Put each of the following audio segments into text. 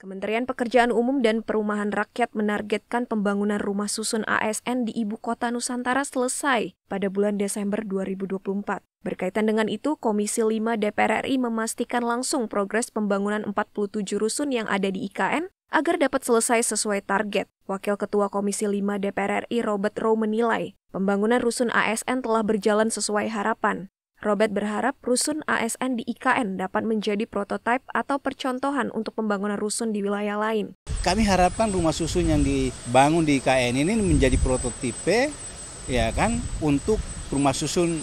Kementerian Pekerjaan Umum dan Perumahan Rakyat menargetkan pembangunan rumah susun ASN di ibu kota Nusantara selesai pada bulan Desember 2024. Berkaitan dengan itu, Komisi 5 DPR RI memastikan langsung progres pembangunan 47 rusun yang ada di IKN agar dapat selesai sesuai target. Wakil Ketua Komisi 5 DPR RI Robert Rowe menilai, pembangunan rusun ASN telah berjalan sesuai harapan. Robert berharap rusun ASN di IKN dapat menjadi prototipe atau percontohan untuk pembangunan rusun di wilayah lain. Kami harapkan rumah susun yang dibangun di IKN ini menjadi prototipe ya kan untuk rumah susun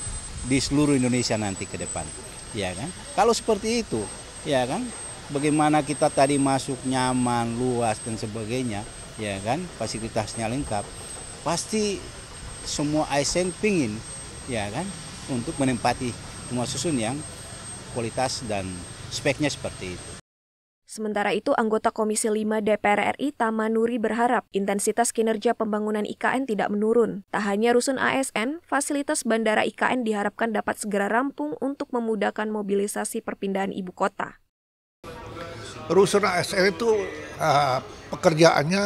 di seluruh Indonesia nanti ke depan. Ya kan? Kalau seperti itu, ya kan? Bagaimana kita tadi masuk nyaman, luas dan sebagainya, ya kan? Fasilitasnya lengkap. Pasti semua ASN pingin, ya kan? untuk menempati rumah susun yang kualitas dan speknya seperti itu. Sementara itu, anggota Komisi 5 DPR RI Tama Nuri berharap intensitas kinerja pembangunan IKN tidak menurun. Tak hanya rusun ASN, fasilitas bandara IKN diharapkan dapat segera rampung untuk memudahkan mobilisasi perpindahan ibu kota. Rusun ASN itu uh, pekerjaannya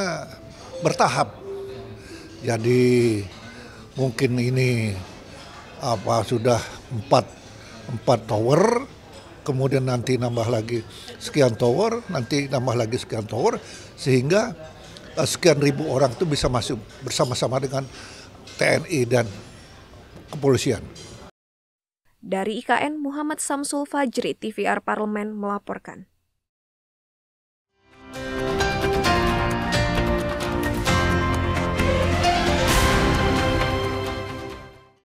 bertahap. Jadi mungkin ini apa sudah empat empat tower kemudian nanti nambah lagi sekian tower nanti nambah lagi sekian tower sehingga uh, sekian ribu orang itu bisa masuk bersama-sama dengan TNI dan kepolisian. Dari IKN Muhammad Samsul Fajri, TVR Parlemen melaporkan.